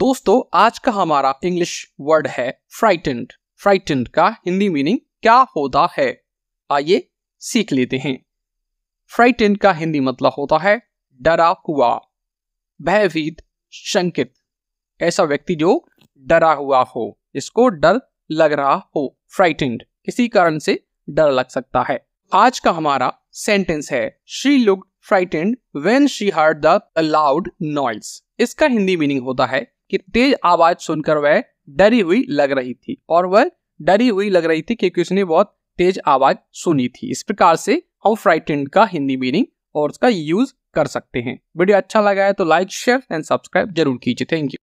दोस्तों आज का हमारा इंग्लिश वर्ड है फ्राइटेंड फ्राइटेंड का हिंदी मीनिंग क्या होता है आइए सीख लेते हैं फ्राइटेंड का हिंदी मतलब होता है डरा हुआ भयभीत शंकित ऐसा व्यक्ति जो डरा हुआ हो जिसको डर लग रहा हो फ्राइटेंड किसी कारण से डर लग सकता है आज का हमारा सेंटेंस है she look frightened when she heard the aloud noise इसका हिंदी मीनिंग होता है कि तेज आवाज सुनकर वह डरी हुई लग रही थी और वह डरी हुई लग रही थी क्योंकि उसने बहुत तेज आवाज सुनी थी इस प्रकार से हम फ्राइटेंड का हिंदी मीनिंग और उसका यूज कर सकते हैं वीडियो अच्छा लगा है तो लाइक शेयर एंड सब्सक्राइब जरूर कीजिए थैंक यू